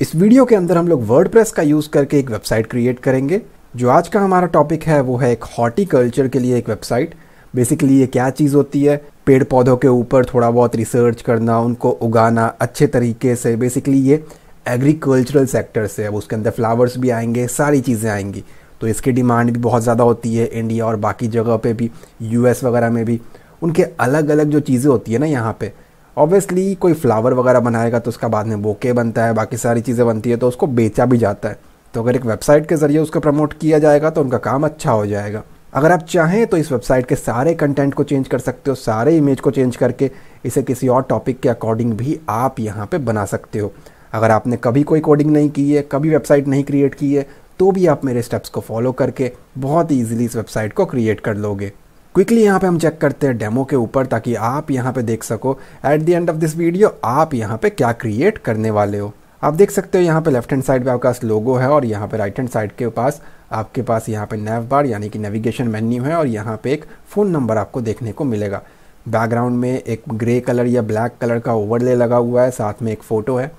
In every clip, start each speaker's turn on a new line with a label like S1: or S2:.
S1: इस वीडियो के अंदर हम लोग वर्ड का यूज़ करके एक वेबसाइट क्रिएट करेंगे जो आज का हमारा टॉपिक है वो है एक हॉर्टिकल्चर के लिए एक वेबसाइट बेसिकली ये क्या चीज़ होती है पेड़ पौधों के ऊपर थोड़ा बहुत रिसर्च करना उनको उगाना अच्छे तरीके से बेसिकली ये एग्रीकल्चरल सेक्टर से अब उसके अंदर फ्लावर्स भी आएंगे सारी चीज़ें आएंगी तो इसकी डिमांड भी बहुत ज़्यादा होती है इंडिया और बाकी जगह पे भी यूएस वगैरह में भी उनके अलग अलग जो चीज़ें होती है ना यहाँ पे ऑब्वियसली कोई फ्लावर वगैरह बनाएगा तो उसका बाद में बोके बनता है बाकी सारी चीज़ें बनती है तो उसको बेचा भी जाता है तो अगर एक वेबसाइट के ज़रिए उसको प्रमोट किया जाएगा तो उनका काम अच्छा हो जाएगा अगर आप चाहें तो इस वेबसाइट के सारे कंटेंट को चेंज कर सकते हो सारे इमेज को चेंज करके इसे किसी और टॉपिक के अकॉर्डिंग भी आप यहाँ पर बना सकते हो अगर आपने कभी कोई कोडिंग नहीं की है कभी वेबसाइट नहीं क्रिएट की है तो भी आप मेरे स्टेप्स को फॉलो करके बहुत ईजिली इस वेबसाइट को क्रिएट कर लोगे क्विकली यहाँ पे हम चेक करते हैं डेमो के ऊपर ताकि आप यहाँ पे देख सको at the end of this video आप यहाँ पे क्या क्रिएट करने वाले हो आप देख सकते हो यहाँ पे लेफ्ट हैंड साइड पे आपका लोगो है और यहाँ पे राइट हैंड साइड के पास आपके पास यहाँ पे नेव बार यानी कि नेविगेशन मेन्यू है और यहाँ पे एक फ़ोन नंबर आपको देखने को मिलेगा बैकग्राउंड में एक ग्रे कलर या ब्लैक कलर का ओवरले लगा हुआ है साथ में एक फ़ोटो है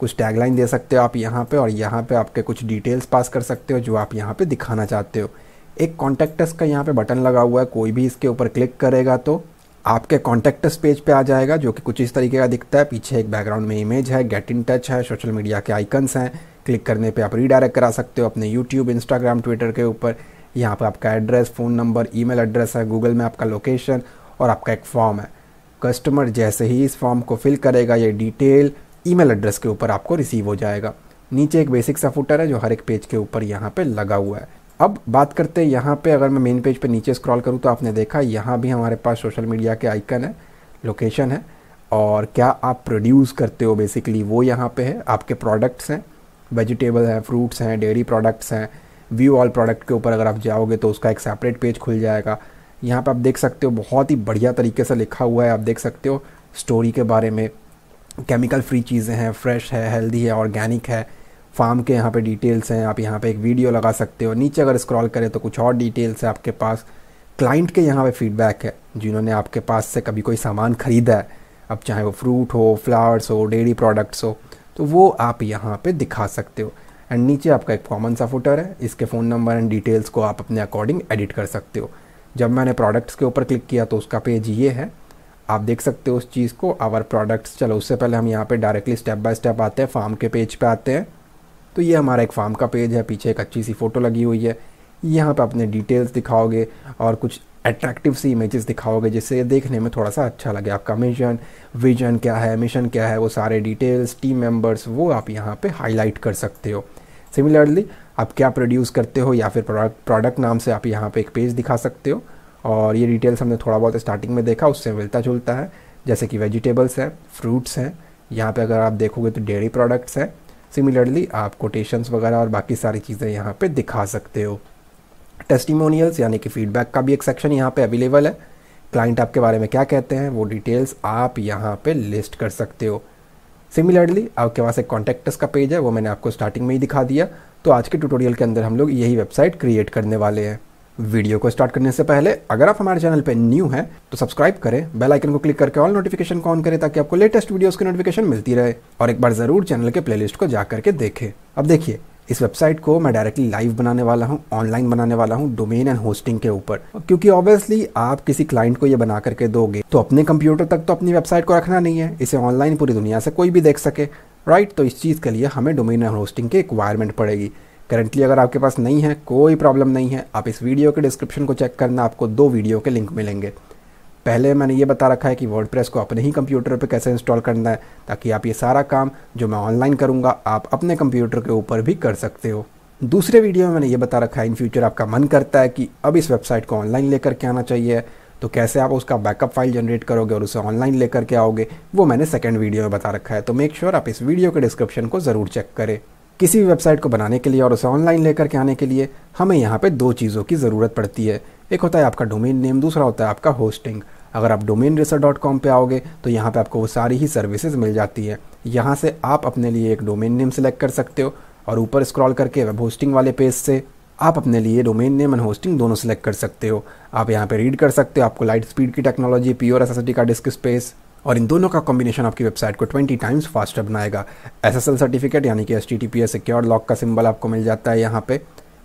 S1: कुछ टैगलाइन दे सकते हो आप यहाँ पे और यहाँ पे आपके कुछ डिटेल्स पास कर सकते हो जो आप यहाँ पे दिखाना चाहते हो एक कॉन्टैक्टस का यहाँ पे बटन लगा हुआ है कोई भी इसके ऊपर क्लिक करेगा तो आपके कॉन्टैक्टस पेज पे आ जाएगा जो कि कुछ इस तरीके का दिखता है पीछे एक बैकग्राउंड में इमेज है गेट इन टच है सोशल मीडिया के आइकन्स हैं क्लिक करने पे आप रीडायरेक्ट करा सकते हो अपने यूट्यूब इंस्टाग्राम ट्विटर के ऊपर यहाँ पर आपका address phone number email address है गूगल में आपका लोकेशन और आपका एक फॉर्म है कस्टमर जैसे ही इस फॉर्म को फिल करेगा ये डिटेल ईमेल एड्रेस के ऊपर आपको रिसीव हो जाएगा नीचे एक बेसिक सा फुटर है जो हर एक पेज के ऊपर यहाँ पे लगा हुआ है अब बात करते हैं यहाँ पे अगर मैं मेन पेज पे नीचे स्क्रॉल करूँ तो आपने देखा यहाँ भी हमारे पास सोशल मीडिया के आइकन है लोकेशन है और क्या आप प्रोड्यूस करते हो बेसिकली वो यहाँ पे है आपके प्रोडक्ट्स हैं वेजिटेबल हैं फ्रूट्स हैं डेयरी प्रोडक्ट्स हैं व्यू ऑल प्रोडक्ट के ऊपर अगर आप जाओगे तो उसका एक सेपरेट पेज खुल जाएगा यहाँ पर आप देख सकते हो बहुत ही बढ़िया तरीके से लिखा हुआ है आप देख सकते हो स्टोरी के बारे में केमिकल फ्री चीज़ें हैं फ्रेश है हेल्दी है ऑर्गेनिक है फार्म के यहाँ पे डिटेल्स हैं आप यहाँ पे एक वीडियो लगा सकते हो नीचे अगर स्क्रॉल करें तो कुछ और डिटेल्स है आपके पास क्लाइंट के यहाँ पे फीडबैक है जिन्होंने आपके पास से कभी कोई सामान ख़रीदा है अब चाहे वो फ्रूट हो फ्लावर्स हो डेयरी प्रोडक्ट्स हो तो वो आप यहाँ पर दिखा सकते हो एंड नीचे आपका एक कॉमन सा फुटर है इसके फ़ोन नंबर एंड डिटेल्स को आप अपने अकॉर्डिंग एडिट कर सकते हो जब मैंने प्रोडक्ट्स के ऊपर क्लिक किया तो उसका पेज ये है आप देख सकते हो उस चीज़ को आवर प्रोडक्ट्स चलो उससे पहले हम यहाँ पे डायरेक्टली स्टेप बाय स्टेप आते हैं फार्म के पेज पे आते हैं तो ये हमारा एक फार्म का पेज है पीछे एक अच्छी सी फ़ोटो लगी हुई है यहाँ पर अपने डिटेल्स दिखाओगे और कुछ अट्रैक्टिव सी इमेजेस दिखाओगे जिससे देखने में थोड़ा सा अच्छा लगे आपका मिशन विजन क्या है मिशन क्या है वो सारे डिटेल्स टीम मेंबर्स वो आप यहाँ पे हाईलाइट कर सकते हो सिमिलरली आप क्या प्रोड्यूस करते हो या फिर प्रोडक्ट प्रोडक्ट नाम से आप यहाँ पे एक पेज दिखा सकते हो और ये डिटेल्स हमने थोड़ा बहुत स्टार्टिंग में देखा उससे मिलता जुलता है जैसे कि वेजिटेबल्स हैं फ्रूट्स हैं यहाँ पे अगर आप देखोगे तो डेयरी प्रोडक्ट्स हैं सिमिलरली आप कोटेशंस वगैरह और बाकी सारी चीज़ें यहाँ पे दिखा सकते हो टेस्टिमोनियल्स यानी कि फीडबैक का भी एक सेक्शन यहाँ पे अवेलेबल है क्लाइंट आपके बारे में क्या कहते हैं वो डिटेल्स आप यहाँ पे लिस्ट कर सकते हो सिमिलरली आपके पास एक कॉन्टैक्टस का पेज है वो मैंने आपको स्टार्टिंग में ही दिखा दिया तो आज के ट्यूटोरियल के अंदर हम लोग यही वेबसाइट क्रिएट करने वाले हैं वीडियो को स्टार्ट करने से पहले अगर आप हमारे चैनल पर न्यू है तो सब्सक्राइब करें बेल आइकन को क्लिक करके ऑल नोटिफिकेशन को ऑन करें ताकि आपको लेटेस्ट वीडियोस की नोटिफिकेशन मिलती रहे और एक बार जरूर चैनल के प्लेलिस्ट को जा करके देखें अब देखिए इस वेबसाइट को मैं डायरेक्टली लाइव बनाने वाला हूँ ऑनलाइन बनाने वाला हूँ डोमेन एंड होस्टिंग के ऊपर क्योंकि ऑब्वियसली आप किसी क्लाइंट को ये बना करके दोगे तो अपने कंप्यूटर तक तो अपनी वेबसाइट को रखना नहीं है इसे ऑनलाइन पूरी दुनिया से कोई भी देख सके राइट तो इस चीज़ के लिए हमें डोमेन एंड होस्टिंग की रिक्वायरमेंट पड़ेगी करंटली अगर आपके पास नहीं है कोई प्रॉब्लम नहीं है आप इस वीडियो के डिस्क्रिप्शन को चेक करना आपको दो वीडियो के लिंक मिलेंगे पहले मैंने ये बता रखा है कि वर्ड को अपने ही कंप्यूटर पर कैसे इंस्टॉल करना है ताकि आप ये सारा काम जो मैं ऑनलाइन करूँगा आप अपने कंप्यूटर के ऊपर भी कर सकते हो दूसरे वीडियो में मैंने ये बता रखा है इन फ्यूचर आपका मन करता है कि अब इस वेबसाइट को ऑनलाइन लेकर के आना चाहिए तो कैसे आप उसका बैकअप फाइल जनरेट करोगे और उसे ऑनलाइन लेकर के आओगे वो मैंने सेकेंड वीडियो में बता रखा है तो मेक श्योर sure आप इस वीडियो के डिस्क्रिप्शन को ज़रूर चेक करें किसी भी वेबसाइट को बनाने के लिए और उसे ऑनलाइन लेकर के आने के लिए हमें यहाँ पे दो चीज़ों की ज़रूरत पड़ती है एक होता है आपका डोमेन नेम दूसरा होता है आपका होस्टिंग अगर आप डोमेन रेसर डॉट कॉम पर आओगे तो यहाँ पे आपको वो सारी ही सर्विसेज मिल जाती है यहाँ से आप अपने लिए एक डोमेन नेम सेलेक्ट कर सकते हो और ऊपर स्क्रॉल करके वेब होस्टिंग वाले पेज से आप अपने लिए डोमेन नेम एंड होस्टिंग दोनों सेलेक्ट कर सकते हो आप यहाँ पे रीड कर सकते हो आपको लाइट स्पीड की टेक्नोलॉजी प्योर एस का डिस्क स्पेस और इन दोनों का कॉम्बिनेशन आपकी वेबसाइट को 20 टाइम्स फास्टर बनाएगा एस एस एल सर्टिफिकेट यानी कि S T T P S secure lock का सिंबल आपको मिल जाता है यहाँ पे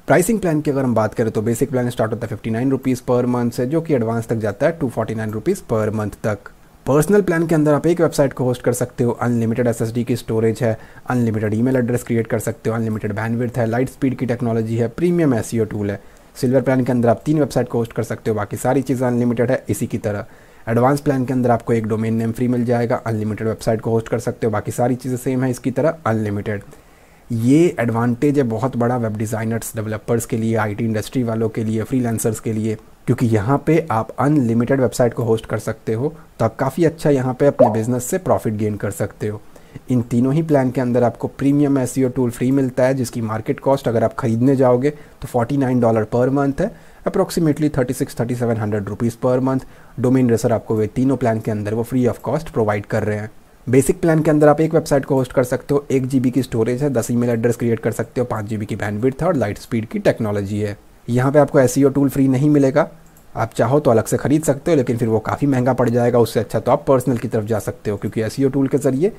S1: प्राइसिंग प्लान की अगर हम बात करें तो बेसिक प्लान स्टार्ट होता है fifty nine rupees per month से जो कि एडवांस तक जाता है two forty nine rupees per month तक पर्सनल प्लान के अंदर आप एक वेबसाइट को होस्ट कर सकते हो अनलिमिटेड एस की स्टोरेज है अनलिमिटेड ईमेल एड्रेस क्रिएट कर सकते हो अनलिमिटेड बैंडविड्थ है लाइट स्पीड की टेक्नोलॉजी है प्रीमियम एस टूल है सिल्वर प्लान के अंदर आप तीन वेबसाइट को होस्ट कर सकते हो बाकी सारी चीज़ें अनलिमिटेड है इसी की तरह एडवांस प्लान के अंदर आपको एक डोमेन नेम फ्री मिल जाएगा अनलिमिटेड वेबसाइट को होस्ट कर सकते हो बाकी सारी चीज़ें सेम है इसकी तरह अनलिमिटेड ये एडवांटेज है बहुत बड़ा वेब डिज़ाइनर्स डेवलपर्स के लिए आईटी इंडस्ट्री वालों के लिए फ्री के लिए क्योंकि यहाँ पे आप अनलिमिटेड वेबसाइट को होस्ट कर सकते हो तो आप काफ़ी अच्छा यहाँ पे अपने बिजनेस से प्रॉफिट गेन कर सकते हो इन तीनों ही प्लान के अंदर आपको प्रीमियम एस टूल फ्री मिलता है जिसकी मार्केट कॉस्ट अगर आप खरीदने जाओगे तो 49 डॉलर पर मंथ है approximately thirty six thirty seven hundred rupees per month DomainRacer आपको वे तीनों प्लान के अंदर वो फ्री ऑफ कॉस्ट प्रोवाइड कर रहे हैं बेसिक प्लान के अंदर आप एक वेबसाइट को होस्ट कर सकते हो एक जी की स्टोरेज है दस ईमेल एड्रेस क्रिएट कर सकते हो पाँच जी की बैंडविड्थ है और लाइट स्पीड की टेक्नोलॉजी है यहाँ पे आपको ऐसी टूल फ्री नहीं मिलेगा आप चाहो तो अलग से खरीद सकते हो लेकिन फिर वो काफ़ी महंगा पड़ जाएगा उससे अच्छा तो आप पर्सनल की तरफ जा सकते हो क्योंकि ऐसी टूल e के ज़रिए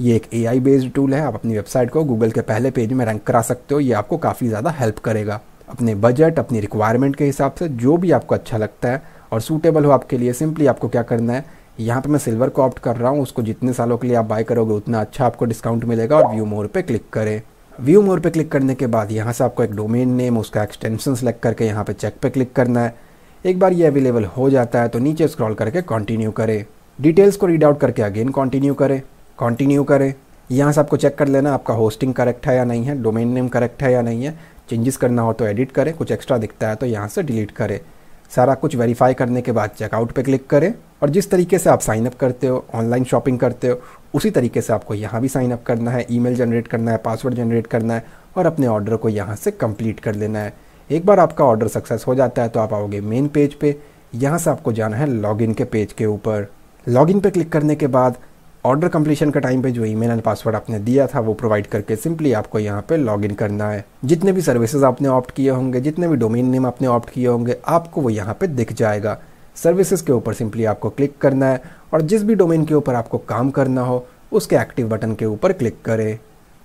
S1: ये एक ए बेस्ड टूल है आप अपनी वेबसाइट को गूगल के पहले पेज में रैंक करा सकते हो ये आपको काफ़ी ज़्यादा हेल्प करेगा अपने बजट अपनी रिक्वायरमेंट के हिसाब से जो भी आपको अच्छा लगता है और सूटेबल हो आपके लिए सिंपली आपको क्या करना है यहाँ पे मैं सिल्वर को ऑप्ट कर रहा हूँ उसको जितने सालों के लिए आप बाय करोगे उतना अच्छा आपको डिस्काउंट मिलेगा और व्यू मोर पे क्लिक करें व्यू मोर पे क्लिक करने के बाद यहाँ से आपको एक डोमेन नेम उसका एक्सटेंशन सेलेक्ट करके यहाँ पे चेक पे क्लिक करना है एक बार ये अवेलेबल हो जाता है तो नीचे स्क्रॉल करके कंटिन्यू करें डिटेल्स को रीड आउट करके अगेन कंटिन्यू करें कंटिन्यू करें यहाँ से आपको चेक कर लेना आपका होस्टिंग करेक्ट है या नहीं है डोमेन नेम करेक्ट है या नहीं है चेंजेस करना हो तो एडिट करें कुछ एक्स्ट्रा दिखता है तो यहाँ से डिलीट करें सारा कुछ वेरीफाई करने के बाद चेकआउट पे क्लिक करें और जिस तरीके से आप साइन अप करते हो ऑनलाइन शॉपिंग करते हो उसी तरीके से आपको यहाँ भी साइन अप करना है ईमेल जनरेट करना है पासवर्ड जनरेट करना है और अपने ऑर्डर को यहाँ से कंप्लीट कर लेना है एक बार आपका ऑर्डर सक्सेस हो जाता है तो आप आओगे मेन पेज पे यहाँ से आपको जाना है लॉगिन के पेज के ऊपर लॉगिन पे क्लिक करने के बाद ऑर्डर कंप्लीशन का टाइम पे जो ईमेल एंड पासवर्ड आपने दिया था वो प्रोवाइड करके सिंपली आपको यहाँ पे लॉग इन करना है जितने भी सर्विसेज आपने ऑप्ट किए होंगे जितने भी डोमेन नेम आपने ऑप्ट किए होंगे आपको वो यहाँ पे दिख जाएगा सर्विसेज के ऊपर सिंपली आपको क्लिक करना है और जिस भी डोमेन के ऊपर आपको काम करना हो उसके एक्टिव बटन के ऊपर क्लिक करें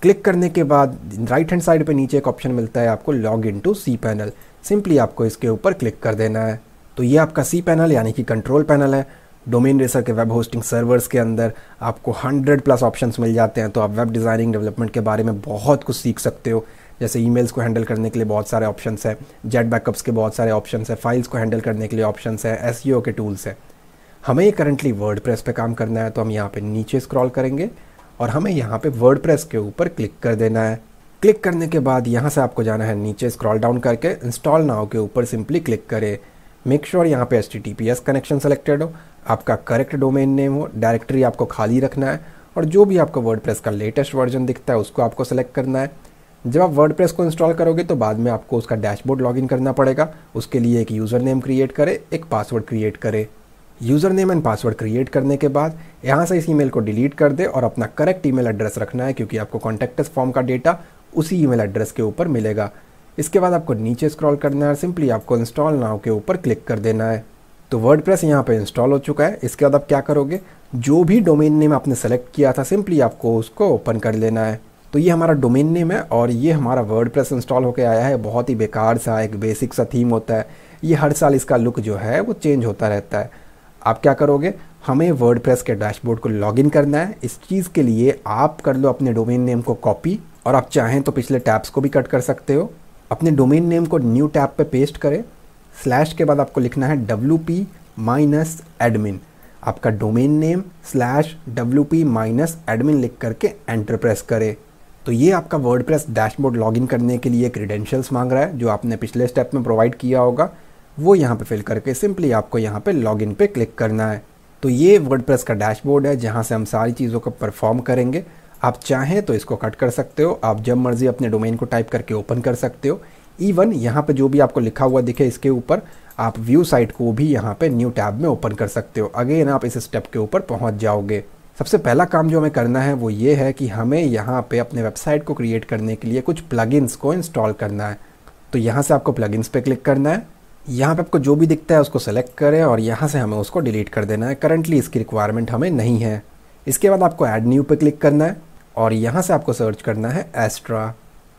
S1: क्लिक करने के बाद राइट हैंड साइड पे नीचे एक ऑप्शन मिलता है आपको log in to C panel simply आपको इसके ऊपर क्लिक कर देना है तो ये आपका सी पैनल यानी कि कंट्रोल पैनल है डोमेन रेसर के वेब होस्टिंग सर्वर्स के अंदर आपको 100 प्लस ऑप्शंस मिल जाते हैं तो आप वेब डिज़ाइनिंग डेवलपमेंट के बारे में बहुत कुछ सीख सकते हो जैसे ईमेल्स को हैंडल करने के लिए बहुत सारे ऑप्शंस हैं जेट बैकअप्स के बहुत सारे ऑप्शंस हैं फाइल्स को हैंडल करने के लिए ऑप्शंस हैं एस e के टूल्स हैं हमें करंटली वर्ड प्रेस पर काम करना है तो हम यहाँ पर नीचे स्क्रॉल करेंगे और हमें यहाँ पर वर्ड प्रेस के ऊपर क्लिक कर देना है क्लिक करने के बाद यहाँ से आपको जाना है नीचे स्क्रॉल डाउन करके इंस्टॉल नाव के ऊपर सिंपली क्लिक करें मेक श्योर यहाँ पे एच कनेक्शन सेलेक्टेड हो आपका करेक्ट डोमेन नेम हो डायरेक्टरी आपको खाली रखना है और जो भी आपको वर्ड का लेटेस्ट वर्जन दिखता है उसको आपको सेलेक्ट करना है जब आप वर्ड को इंस्टॉल करोगे तो बाद में आपको उसका डैशबोर्ड लॉगिन करना पड़ेगा उसके लिए एक यूज़र नेम क्रिएट करे एक पासवर्ड क्रिएट करे user name and password create करने के बाद यहाँ से इस ई को डिलीट कर दे और अपना करेक्ट ई एड्रेस रखना है क्योंकि आपको कॉन्टैक्टस फॉर्म का डेटा उसी ई एड्रेस के ऊपर मिलेगा इसके बाद आपको नीचे स्क्रॉल करना है सिंपली आपको इंस्टॉल नाव के ऊपर क्लिक कर देना है तो वर्ड प्रेस यहाँ पर इंस्टॉल हो चुका है इसके बाद आप क्या करोगे जो भी डोमेन नेम आपने सेलेक्ट किया था सिंपली आपको उसको ओपन कर लेना है तो ये हमारा डोमेन नेम है और ये हमारा वर्ड प्रेस इंस्टॉल होकर आया है बहुत ही बेकार सा एक बेसिक सा थीम होता है ये हर साल इसका लुक जो है वो चेंज होता रहता है आप क्या करोगे हमें वर्ड प्रेस के डैशबोर्ड को लॉगिन करना है इस चीज़ के लिए आप कर लो अपने डोमेन नेम को कॉपी और आप चाहें तो पिछले टैब्स को भी कट कर सकते हो अपने डोमेन नेम को न्यू टैब पे पेस्ट करें स्लैश के बाद आपको लिखना है डब्ल्यू पी माइनस एडमिन आपका domain name slash W P minus admin लिख करके एंटर प्रेस करें तो ये आपका वर्ड प्रेस डैशबोर्ड लॉगिन करने के लिए क्रीडेंशियल्स मांग रहा है जो आपने पिछले स्टेप में प्रोवाइड किया होगा वो यहाँ पे फिल करके सिंपली आपको यहाँ पे लॉगिन पे क्लिक करना है तो ये वर्ड प्रेस का डैशबोर्ड है जहाँ से हम सारी चीज़ों को परफॉर्म करेंगे आप चाहें तो इसको कट कर सकते हो आप जब मर्ज़ी अपने डोमेन को टाइप करके ओपन कर सकते हो इवन यहाँ पे जो भी आपको लिखा हुआ दिखे इसके ऊपर आप व्यू साइट को भी यहाँ पे न्यू टैब में ओपन कर सकते हो अगेन आप इस स्टेप के ऊपर पहुँच जाओगे सबसे पहला काम जो हमें करना है वो ये है कि हमें यहाँ पे अपने वेबसाइट को क्रिएट करने के लिए कुछ प्लगइन्स को इंस्टॉल करना है तो यहाँ से आपको प्लगइन्स पे क्लिक करना है यहाँ पे आपको जो भी दिखता है उसको सेलेक्ट करें और यहाँ से हमें उसको डिलीट कर देना है करंटली इसकी रिक्वायरमेंट हमें नहीं है इसके बाद आपको एड न्यू पे क्लिक करना है और यहाँ से आपको सर्च करना है एस्ट्रा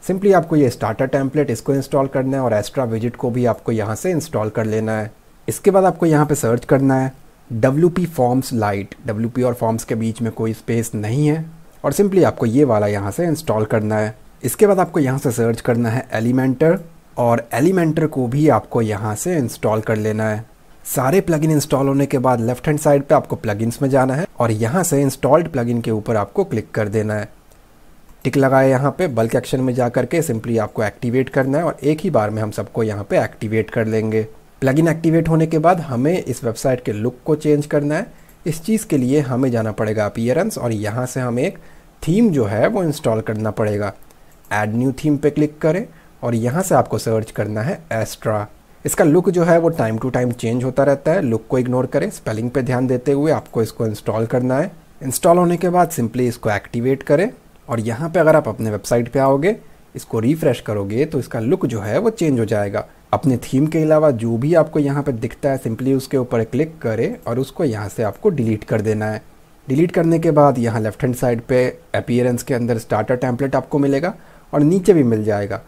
S1: सिंपली आपको ये स्टार्टर टेम्पलेट इसको इंस्टॉल करना है और एस्ट्रा विजिट को भी आपको यहाँ से इंस्टॉल कर लेना है इसके बाद आपको यहाँ पे सर्च करना है W P forms lite W P और फॉर्म्स के बीच में कोई स्पेस नहीं है और सिंपली आपको ये वाला यहाँ से इंस्टॉल करना है इसके बाद आपको यहाँ से सर्च करना है एलिमेंटर और एलिमेंटर को भी आपको यहाँ से इंस्टॉल कर लेना है सारे प्लगइन इंस्टॉल होने के बाद लेफ्ट हैंड साइड पे आपको प्लगइन्स में जाना है और यहाँ से इंस्टॉल्ड प्लगइन के ऊपर आपको क्लिक कर देना है टिक लगाया यहाँ पे बल्क एक्शन में जा करके सिंपली आपको एक्टिवेट करना है और एक ही बार में हम सबको यहाँ पे एक्टिवेट कर लेंगे प्लगइन एक्टिवेट होने के बाद हमें इस वेबसाइट के लुक को चेंज करना है इस चीज़ के लिए हमें जाना पड़ेगा अपियरेंस और यहाँ से हमें एक थीम जो है वो इंस्टॉल करना पड़ेगा एड न्यू थीम पे क्लिक करें और यहाँ से आपको सर्च करना है एस्ट्रा इसका लुक जो है वो टाइम टू टाइम चेंज होता रहता है लुक को इग्नोर करें स्पेलिंग पे ध्यान देते हुए आपको इसको इंस्टॉल करना है इंस्टॉल होने के बाद सिंपली इसको एक्टिवेट करें और यहाँ पे अगर आप अपने वेबसाइट पे आओगे इसको रिफ्रेश करोगे तो इसका लुक जो है वो चेंज हो जाएगा अपने थीम के अलावा जो भी आपको यहाँ पे दिखता है सिंपली उसके ऊपर क्लिक करें और उसको यहाँ से आपको डिलीट कर देना है डिलीट करने के बाद यहाँ लेफ्ट हैंड साइड पे अपियरेंस के अंदर स्टार्टर टैंपलेट आपको मिलेगा और नीचे भी मिल जाएगा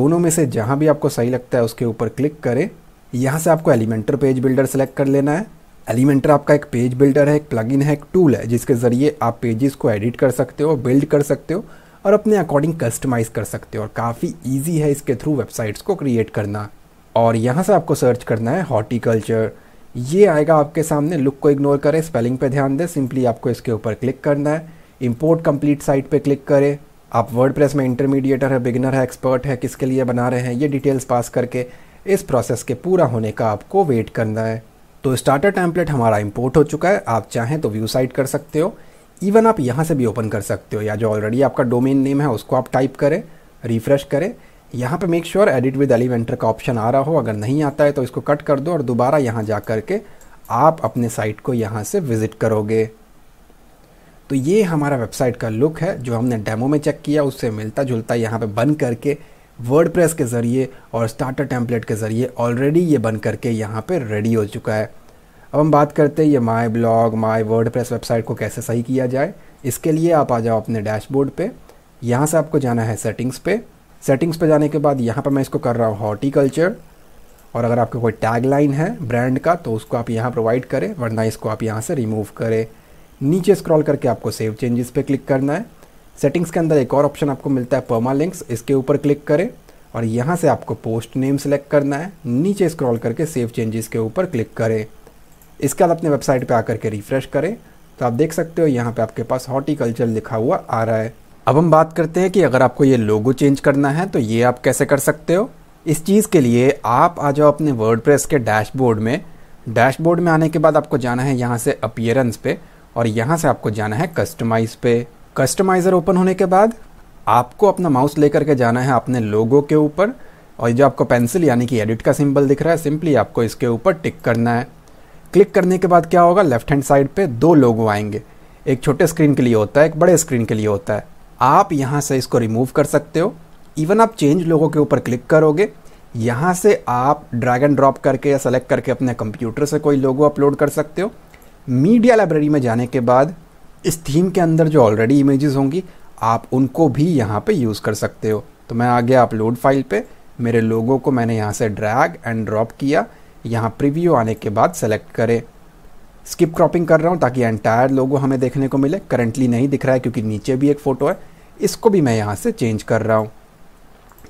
S1: दोनों में से जहाँ भी आपको सही लगता है उसके ऊपर क्लिक करें यहाँ से आपको एलिमेंटर पेज बिल्डर सेलेक्ट कर लेना है एलिमेंटर आपका एक पेज बिल्डर है एक प्लगइन है एक टूल है जिसके ज़रिए आप पेजेस को एडिट कर सकते हो बिल्ड कर सकते हो और अपने अकॉर्डिंग कस्टमाइज कर सकते हो और काफ़ी ईजी है इसके थ्रू वेबसाइट्स को क्रिएट करना और यहाँ से आपको सर्च करना है हॉर्टिकल्चर ये आएगा आपके सामने लुक को इग्नोर करें स्पेलिंग पे ध्यान दें सिंपली आपको इसके ऊपर क्लिक करना है इंपोर्ट कंप्लीट साइट पे क्लिक करें आप वर्ड में इंटरमीडिएटर है बिगिनर है एक्सपर्ट है किसके लिए बना रहे हैं ये डिटेल्स पास करके इस प्रोसेस के पूरा होने का आपको वेट करना है तो स्टार्टर टैम्पलेट हमारा इम्पोर्ट हो चुका है आप चाहें तो व्यू साइट कर सकते हो इवन आप यहाँ से भी ओपन कर सकते हो या जो ऑलरेडी आपका डोमेन नेम है उसको आप टाइप करें रिफ्रेश करें यहाँ पे make sure edit with Elementor का ऑप्शन आ रहा हो अगर नहीं आता है तो इसको कट कर दो और दोबारा यहाँ जा कर के आप अपने साइट को यहाँ से विज़िट करोगे तो ये हमारा वेबसाइट का लुक है जो हमने डेमो में चेक किया उससे मिलता जुलता यहाँ पे बन करके वर्ड के ज़रिए और स्टार्टर टेम्पलेट के ज़रिए ऑलरेडी ये बन करके यहाँ पर रेडी हो चुका है अब हम बात करते हैं ये my blog my word website को कैसे सही किया जाए इसके लिए आप आ जाओ अपने डैशबोर्ड पे यहाँ से आपको जाना है सेटिंग्स पे सेटिंग्स पे जाने के बाद यहाँ पर मैं इसको कर रहा हूँ हॉर्टिकल्चर और अगर आपका कोई टैग लाइन है ब्रांड का तो उसको आप यहाँ प्रोवाइड करें वरना इसको आप यहाँ से रिमूव करें नीचे स्क्रॉल करके आपको सेव चेंजेस पे क्लिक करना है सेटिंग्स के अंदर एक और ऑप्शन आपको मिलता है परमा लिंक्स इसके ऊपर क्लिक करें और यहाँ से आपको पोस्ट नेम सेलेक्ट करना है नीचे स्क्रॉल करके सेव चेंजेस के ऊपर क्लिक करें इसके बाद अपने वेबसाइट पर आकर के रिफ्रेश करें तो आप देख सकते हो यहाँ पे आपके पास हॉर्टिकल्चर लिखा हुआ आ रहा है अब हम बात करते हैं कि अगर आपको ये लोगो चेंज करना है तो ये आप कैसे कर सकते हो इस चीज़ के लिए आप आ जाओ अपने वर्ड के डैशबोर्ड में डैशबोर्ड में आने के बाद आपको जाना है यहाँ से अपियरेंस पे और यहाँ से आपको जाना है कस्टमाइज पे कस्टमाइज़र ओपन होने के बाद आपको अपना माउस लेकर के जाना है अपने लोगो के ऊपर और जो आपको पेंसिल यानी कि एडिट का सिंबल दिख रहा है सिंपली आपको इसके ऊपर टिक करना है क्लिक करने के बाद क्या होगा लेफ्ट हैंड साइड पे दो लोगो आएंगे एक छोटे स्क्रीन के लिए होता है एक बड़े स्क्रीन के लिए होता है आप यहाँ से इसको रिमूव कर सकते हो इवन आप चेंज लोगों के ऊपर क्लिक करोगे यहाँ से आप ड्रैग एंड ड्रॉप करके या सेलेक्ट करके अपने कंप्यूटर से कोई लोगो अपलोड कर सकते हो मीडिया लाइब्रेरी में जाने के बाद इस थीम के अंदर जो ऑलरेडी इमेजेस होंगी आप उनको भी यहाँ पे यूज़ कर सकते हो तो मैं आ गया अपलोड फाइल पे मेरे लोगों को मैंने यहाँ से ड्रैग एंड ड्रॉप किया यहाँ प्रीव्यू आने के बाद सेलेक्ट करें स्किप क्रॉपिंग कर रहा हूँ ताकि एंटायर लोगो हमें देखने को मिले करंटली नहीं दिख रहा है क्योंकि नीचे भी एक फ़ोटो है इसको भी मैं यहाँ से चेंज कर रहा हूँ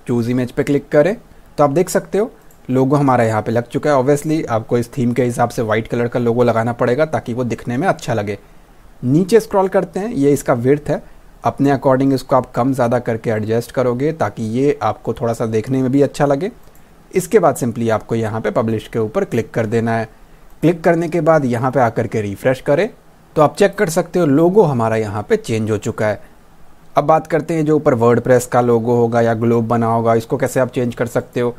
S1: चूज़ इमेज पर क्लिक करें तो आप देख सकते हो लोगो हमारा यहाँ पे लग चुका है ऑब्वियसली आपको इस थीम के हिसाब से वाइट कलर का लोगो लगाना पड़ेगा ताकि वो दिखने में अच्छा लगे नीचे स्क्रॉल करते हैं ये इसका विर्थ है अपने अकॉर्डिंग इसको आप कम ज़्यादा करके एडजस्ट करोगे ताकि ये आपको थोड़ा सा देखने में भी अच्छा लगे इसके बाद सिंपली आपको यहाँ पे पब्लिश के ऊपर क्लिक कर देना है क्लिक करने के बाद यहाँ पे आकर के रिफ्रेश करें तो आप चेक कर सकते हो लोगो हमारा यहाँ पे चेंज हो चुका है अब बात करते हैं जो ऊपर वर्ड का लोगो होगा या ग्लोब बना होगा इसको कैसे आप चेंज कर सकते हो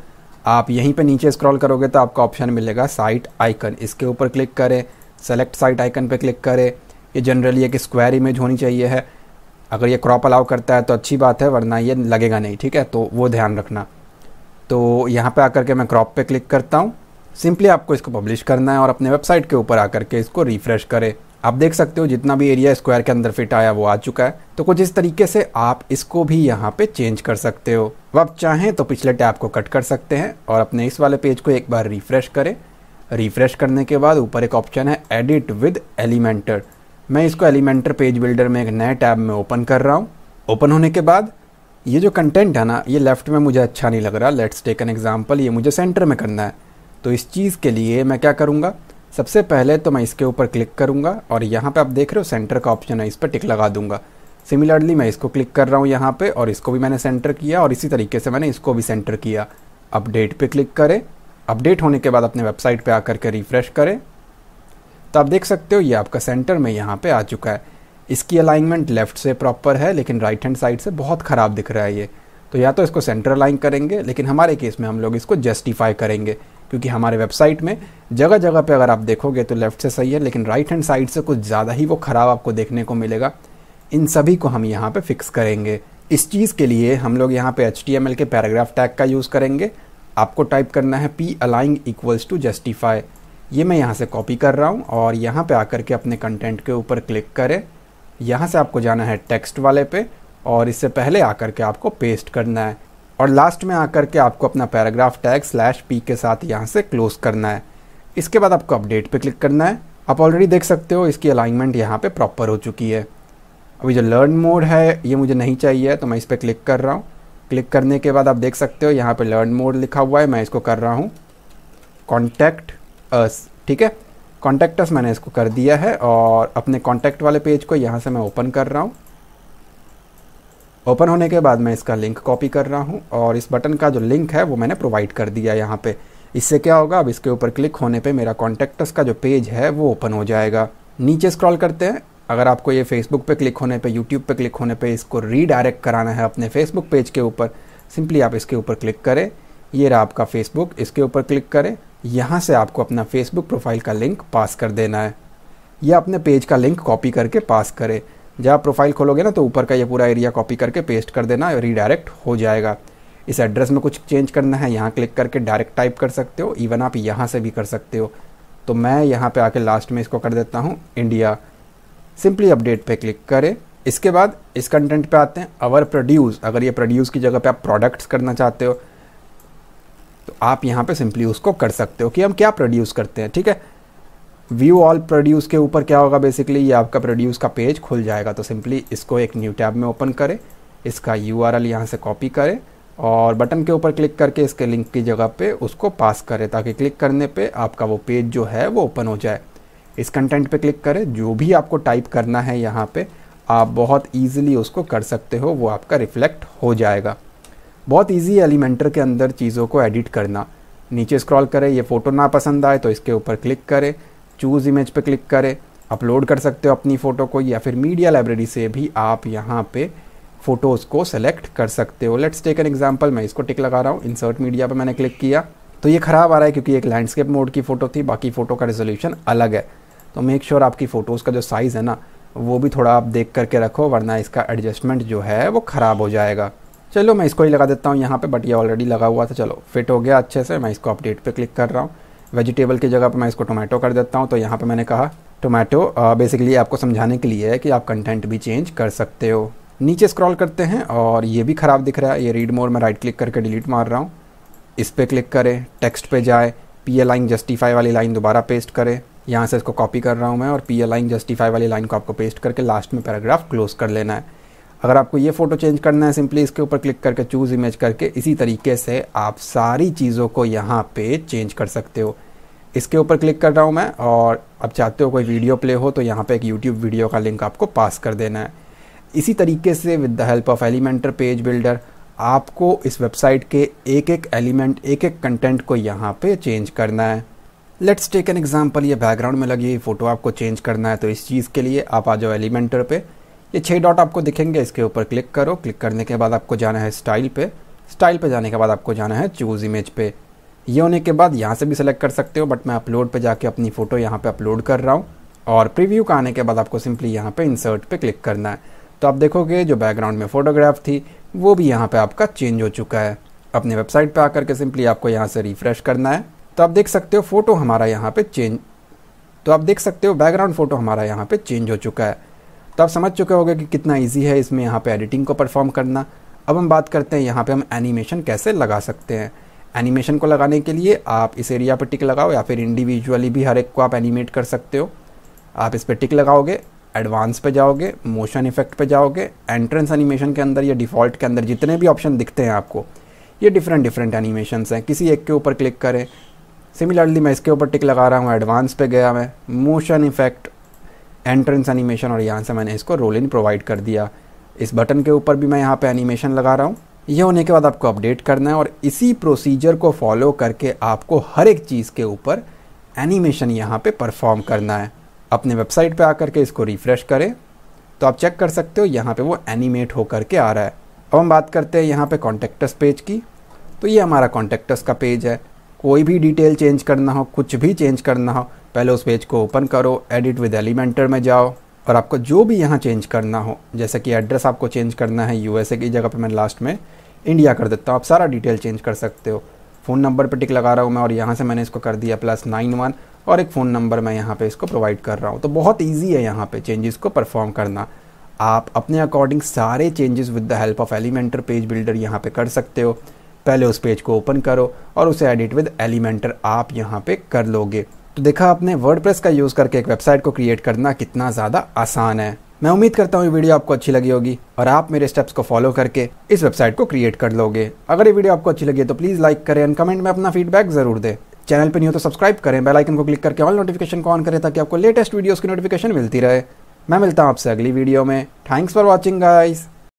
S1: आप यहीं पर नीचे स्क्रॉल करोगे तो आपको ऑप्शन मिलेगा साइट आइकन इसके ऊपर क्लिक करें सेलेक्ट साइट आइकन पर क्लिक करें ये जनरली एक स्क्वायर इमेज होनी चाहिए है अगर ये क्रॉप अलाउ करता है तो अच्छी बात है वरना ये लगेगा नहीं ठीक है तो वो ध्यान रखना तो यहाँ पे आकर के मैं क्रॉप पे क्लिक करता हूँ सिंपली आपको इसको पब्लिश करना है और अपने वेबसाइट के ऊपर आकर के इसको रिफ्रेश करें आप देख सकते हो जितना भी एरिया स्क्वायर के अंदर फिट आया वो आ चुका है तो कुछ इस तरीके से आप इसको भी यहाँ पे चेंज कर सकते हो अब आप चाहें तो पिछले टैब को कट कर सकते हैं और अपने इस वाले पेज को एक बार रिफ्रेश करें रिफ्रेश करने के बाद ऊपर एक ऑप्शन है एडिट विद एलिमेंटर मैं इसको एलिमेंटर पेज बिल्डर में एक नए टैब में ओपन कर रहा हूँ ओपन होने के बाद ये जो कंटेंट है ना ये लेफ़्ट में मुझे अच्छा नहीं लग रहा लेट्स टेक एन एग्ज़ाम्पल ये मुझे सेंटर में करना है तो इस चीज़ के लिए मैं क्या करूँगा सबसे पहले तो मैं इसके ऊपर क्लिक करूँगा और यहाँ पे आप देख रहे हो सेंटर का ऑप्शन है इस पर टिक लगा दूंगा सिमिलरली मैं इसको क्लिक कर रहा हूँ यहाँ पे और इसको भी मैंने सेंटर किया और इसी तरीके से मैंने इसको भी सेंटर किया अपडेट पे क्लिक करें अपडेट होने के बाद अपने वेबसाइट पे आकर के रिफ़्रेश करें तो आप देख सकते हो ये आपका सेंटर में यहाँ पे आ चुका है इसकी अलाइनमेंट लेफ्ट से प्रॉपर है लेकिन राइट हैंड साइड से बहुत ख़राब दिख रहा है ये तो या तो इसको सेंटर अलाइन करेंगे लेकिन हमारे केस में हम लोग इसको जस्टिफाई करेंगे क्योंकि हमारे वेबसाइट में जगह जगह पे अगर आप देखोगे तो लेफ्ट से सही है लेकिन राइट हैंड साइड से कुछ ज़्यादा ही वो ख़राब आपको देखने को मिलेगा इन सभी को हम यहाँ पे फिक्स करेंगे इस चीज़ के लिए हम लोग यहाँ पे एच के पैराग्राफ टैग का यूज़ करेंगे आपको टाइप करना है पी अलाइंग इक्वल्स टू जस्टिफाई ये मैं यहाँ से कॉपी कर रहा हूँ और यहाँ पे आकर के अपने कंटेंट के ऊपर क्लिक करें यहाँ से आपको जाना है टेक्स्ट वाले पे और इससे पहले आकर के आपको पेस्ट करना है और लास्ट में आकर के आपको अपना पैराग्राफ टैग स्लैश पी के साथ यहाँ से क्लोज करना है इसके बाद आपको अपडेट पर क्लिक करना है आप ऑलरेडी देख सकते हो इसकी अलाइनमेंट यहाँ पर प्रॉपर हो चुकी है अभी जो लर्न मोड है ये मुझे नहीं चाहिए तो मैं इस पर क्लिक कर रहा हूँ क्लिक करने के बाद आप देख सकते हो यहाँ पे लर्न मोड लिखा हुआ है मैं इसको कर रहा हूँ कॉन्टैक्ट अस ठीक है कॉन्टैक्टस मैंने इसको कर दिया है और अपने कॉन्टैक्ट वाले पेज को यहाँ से मैं ओपन कर रहा हूँ ओपन होने के बाद मैं इसका लिंक कॉपी कर रहा हूँ और इस बटन का जो लिंक है वो मैंने प्रोवाइड कर दिया यहाँ पे इससे क्या होगा अब इसके ऊपर क्लिक होने पे मेरा कॉन्टैक्टस का जो पेज है वो ओपन हो जाएगा नीचे स्क्रॉल करते हैं अगर आपको ये फेसबुक पे क्लिक होने पे यूट्यूब पे क्लिक होने पे इसको रीडायरेक्ट कराना है अपने फेसबुक पेज के ऊपर सिंपली आप इसके ऊपर क्लिक करें ये रहा आपका फेसबुक इसके ऊपर क्लिक करें यहाँ से आपको अपना फेसबुक प्रोफाइल का लिंक पास कर देना है या अपने पेज का लिंक कॉपी करके पास करें जब आप प्रोफाइल खोलोगे ना तो ऊपर का ये पूरा एरिया कॉपी करके पेस्ट कर देना रीडायरेक्ट हो जाएगा इस एड्रेस में कुछ चेंज करना है यहाँ क्लिक करके डायरेक्ट टाइप कर सकते हो इवन आप यहाँ से भी कर सकते हो तो मैं यहाँ पे आके लास्ट में इसको कर देता हूँ इंडिया सिंपली अपडेट पे क्लिक करें इसके बाद इस कंटेंट पे आते हैं अवर प्रोड्यूस अगर ये प्रोड्यूस की जगह पे आप प्रोडक्ट्स करना चाहते हो तो आप यहाँ पे सिंपली उसको कर सकते हो कि हम क्या प्रोड्यूस करते हैं ठीक है व्यू ऑल प्रोड्यूस के ऊपर क्या होगा बेसिकली ये आपका प्रोड्यूस का पेज खुल जाएगा तो सिंपली इसको एक न्यू टैब में ओपन करें इसका यू आर एल यहाँ से कॉपी करें और बटन के ऊपर क्लिक करके इसके लिंक की जगह पे उसको पास करें ताकि क्लिक करने पे आपका वो पेज जो है वो ओपन हो जाए इस कंटेंट पे क्लिक करें जो भी आपको टाइप करना है यहाँ पे आप बहुत ईजिली उसको कर सकते हो वो आपका रिफ्लेक्ट हो जाएगा बहुत ईजी है एलिमेंटर के अंदर चीज़ों को एडिट करना नीचे स्क्रॉल करें ये फ़ोटो ना पसंद आए तो इसके ऊपर क्लिक करें चूज़ इमेज पे क्लिक करें अपलोड कर सकते हो अपनी फ़ोटो को या फिर मीडिया लाइब्रेरी से भी आप यहाँ पे फ़ोटोज़ को सेलेक्ट कर सकते हो लेट्स टेक एन एग्जाम्पल मैं इसको टिक लगा रहा हूँ इंसर्ट मीडिया पर मैंने क्लिक किया तो ये ख़राब आ रहा है क्योंकि एक लैंडस्केप मोड की फ़ोटो थी बाकी फ़ोटो का रेजोल्यूशन अलग है तो मेक श्योर sure आपकी फ़ोटोज़ का जो साइज़ है ना वो भी थोड़ा आप देख करके रखो वरना इसका एडजस्टमेंट जो है वो ख़राब हो जाएगा चलो मैं इसको ही लगा देता हूँ यहाँ पे बट ये ऑलरेडी लगा हुआ था चलो फिट हो गया अच्छे से मैं इसको अपडेट पे क्लिक कर रहा हूँ वेजिटेबल की जगह पे मैं इसको टोमेटो कर देता हूँ तो यहाँ पे मैंने कहा टोमेटो बेसिकली आपको समझाने के लिए है कि आप कंटेंट भी चेंज कर सकते हो नीचे स्क्रॉल करते हैं और ये भी ख़राब दिख रहा है ये रीड मोर में राइट क्लिक करके डिलीट मार रहा हूँ इस पर क्लिक करें टेक्स्ट पर जाए पी ए लाइन जस्टिफाई वाली लाइन दोबारा पेस्ट करें यहाँ से इसको कॉपी कर रहा हूँ मैं और पी ए लाइन जस्टिफाई वाली लाइन को आपको पेस्ट करके लास्ट में पैराग्राफ क्लोज कर लेना है अगर आपको ये फ़ोटो चेंज करना है सिंपली इसके ऊपर क्लिक करके चूज़ इमेज करके इसी तरीके से आप सारी चीज़ों को यहाँ पे चेंज कर सकते हो इसके ऊपर क्लिक कर रहा हूँ मैं और अब चाहते हो कोई वीडियो प्ले हो तो यहाँ पे एक यूट्यूब वीडियो का लिंक आपको पास कर देना है इसी तरीके से with the help of Elementor page builder आपको इस वेबसाइट के एक एक एलिमेंट एक एक कंटेंट को यहाँ पे चेंज करना है लेट्स टेक एन एग्जाम्पल ये बैकग्राउंड में लगी हुई फ़ोटो आपको चेंज करना है तो इस चीज़ के लिए आप आ जाओ एलिमेंटर पे ये छः डॉट आपको दिखेंगे इसके ऊपर क्लिक करो क्लिक करने के बाद आपको जाना है स्टाइल पे स्टाइल पे जाने के बाद आपको जाना है चूज़ इमेज पे ये होने के बाद यहाँ से भी सिलेक्ट कर सकते हो बट मैं अपलोड पे जाके अपनी फ़ोटो यहाँ पे अपलोड कर रहा हूँ और प्रीव्यू का आने के बाद आपको सिंपली यहाँ पे इंसर्ट पे क्लिक करना है तो आप देखोगे जो बैकग्राउंड में फ़ोटोग्राफ थी वो भी यहाँ पर आपका चेंज हो चुका है अपने वेबसाइट पर आकर के सिंपली आपको यहाँ से रिफ़्रेश करना है तो आप देख सकते हो फ़ोटो हमारा यहाँ पर चेंज तो आप देख सकते हो बैकग्राउंड फ़ोटो हमारा यहाँ पर चेंज हो चुका है तो आप समझ चुके होंगे कि कितना ईजी है इसमें यहाँ पर एडिटिंग को परफॉर्म करना अब हम बात करते हैं यहाँ पर हम एनिमेशन कैसे लगा सकते हैं एनिमेशन को लगाने के लिए आप इस एरिया पर टिक लगाओ या फिर इंडिविजुअली भी हर एक को आप एनिमेट कर सकते हो आप इस पर टिक लगाओगे एडवांस पे जाओगे मोशन इफेक्ट पे जाओगे एंट्रेंस एनिमेशन के अंदर या डिफ़ॉल्ट के अंदर जितने भी ऑप्शन दिखते हैं आपको ये डिफरेंट डिफरेंट एनिमेशन हैं किसी एक के ऊपर क्लिक करें सिमिलरली मैं इसके ऊपर टिक लगा रहा हूँ एडवांस पे गया मैं मोशन इफेक्ट एंट्रेंस एनिमेशन और यहाँ से मैंने इसको रोल इन प्रोवाइड कर दिया इस बटन के ऊपर भी मैं यहाँ पे एनिमेशन लगा रहा हूँ यह होने के बाद आपको अपडेट करना है और इसी प्रोसीजर को फॉलो करके आपको हर एक चीज़ के ऊपर एनिमेशन यहाँ पे परफॉर्म करना है अपने वेबसाइट पे आकर के इसको रिफ़्रेश करें तो आप चेक कर सकते हो यहाँ पे वो एनिमेट होकर के आ रहा है अब हम बात करते हैं यहाँ पे कॉन्टेक्टस पेज की तो ये हमारा कॉन्टेक्टस का पेज है कोई भी डिटेल चेंज करना हो कुछ भी चेंज करना हो पहले उस पेज को ओपन करो एडिट विद एलिमेंटर में जाओ और आपको जो भी यहाँ चेंज करना हो जैसे कि एड्रेस आपको चेंज करना है यूएसए की जगह पर मैं लास्ट में इंडिया कर देता हूँ आप सारा डिटेल चेंज कर सकते हो फ़ोन नंबर पर टिक लगा रहा हूँ मैं और यहाँ से मैंने इसको कर दिया प्लस नाइन वन और एक फ़ोन नंबर मैं यहाँ पे इसको प्रोवाइड कर रहा हूँ तो बहुत ईजी है यहाँ पे चेंजेस को परफॉर्म करना आप अपने अकॉर्डिंग सारे changes with the help of Elementor page builder यहाँ पे कर सकते हो पहले उस पेज को ओपन करो और उसे एडिट विद एलिमेंटर आप यहाँ पे कर लोगे तो देखा आपने वर्ड का यूज़ करके एक वेबसाइट को क्रिएट करना कितना ज़्यादा आसान है मैं उम्मीद करता हूँ ये वीडियो आपको अच्छी लगी होगी और आप मेरे स्टेप्स को फॉलो करके इस वेबसाइट को क्रिएट कर लोगे अगर ये वीडियो आपको अच्छी लगी है तो प्लीज़ लाइक करें एंड कमेंट में अपना फीडबैक ज़रूर दें चैनल पर नहीं हो तो सब्सक्राइब करें बेल आइकन को क्लिक करके ऑल नोटिफिकेशन को ऑन करें ताकि आपको लेटेस्ट वीडियोज की नोटिफिकेशन मिलती रहे मैं मिलता हूँ आपसे अगली वीडियो में थैंक्स फॉर वॉचिंग गाइज़